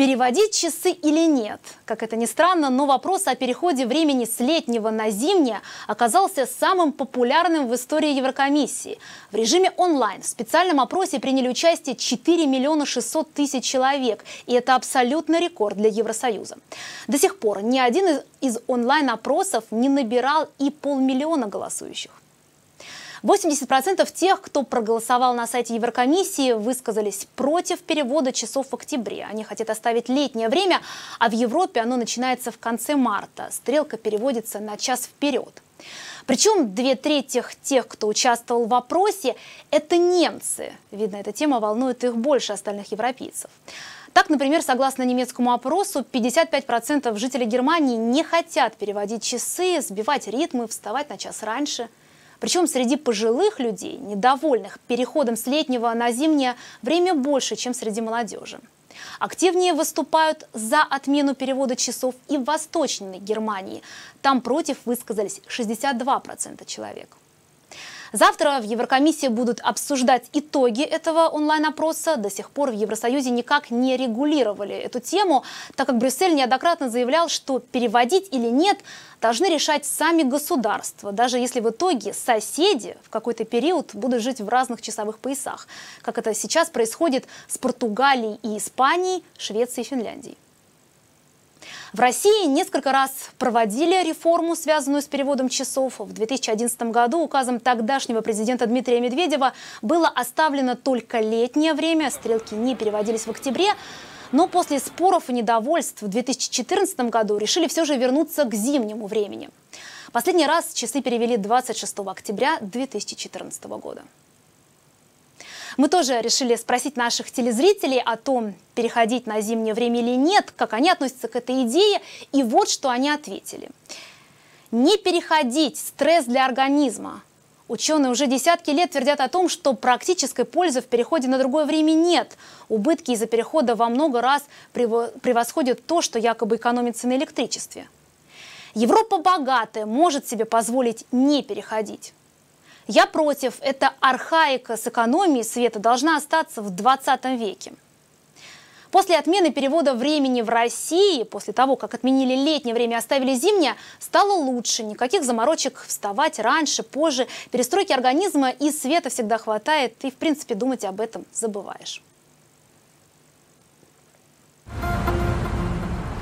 Переводить часы или нет? Как это ни странно, но вопрос о переходе времени с летнего на зимнее оказался самым популярным в истории Еврокомиссии. В режиме онлайн в специальном опросе приняли участие 4 миллиона 600 тысяч человек, и это абсолютно рекорд для Евросоюза. До сих пор ни один из онлайн-опросов не набирал и полмиллиона голосующих. 80% тех, кто проголосовал на сайте Еврокомиссии, высказались против перевода часов в октябре. Они хотят оставить летнее время, а в Европе оно начинается в конце марта. Стрелка переводится на час вперед. Причем две трети тех, кто участвовал в опросе, это немцы. Видно, эта тема волнует их больше остальных европейцев. Так, например, согласно немецкому опросу, 55% жителей Германии не хотят переводить часы, сбивать ритмы, вставать на час раньше – причем среди пожилых людей, недовольных переходом с летнего на зимнее время больше, чем среди молодежи. Активнее выступают за отмену перевода часов и в Восточной Германии. Там против высказались 62% человек. Завтра в Еврокомиссии будут обсуждать итоги этого онлайн-опроса. До сих пор в Евросоюзе никак не регулировали эту тему, так как Брюссель неоднократно заявлял, что переводить или нет должны решать сами государства, даже если в итоге соседи в какой-то период будут жить в разных часовых поясах, как это сейчас происходит с Португалией и Испанией, Швецией и Финляндией. В России несколько раз проводили реформу, связанную с переводом часов. В 2011 году указом тогдашнего президента Дмитрия Медведева было оставлено только летнее время, стрелки не переводились в октябре. Но после споров и недовольств в 2014 году решили все же вернуться к зимнему времени. Последний раз часы перевели 26 октября 2014 года. Мы тоже решили спросить наших телезрителей о том, переходить на зимнее время или нет, как они относятся к этой идее, и вот что они ответили. Не переходить, стресс для организма. Ученые уже десятки лет твердят о том, что практической пользы в переходе на другое время нет. Убытки из-за перехода во много раз превосходят то, что якобы экономится на электричестве. Европа богатая, может себе позволить не переходить. Я против. Эта архаика с экономией света должна остаться в 20 веке. После отмены перевода времени в России, после того, как отменили летнее время и оставили зимнее, стало лучше. Никаких заморочек вставать раньше, позже. Перестройки организма и света всегда хватает. И, в принципе, думать об этом забываешь.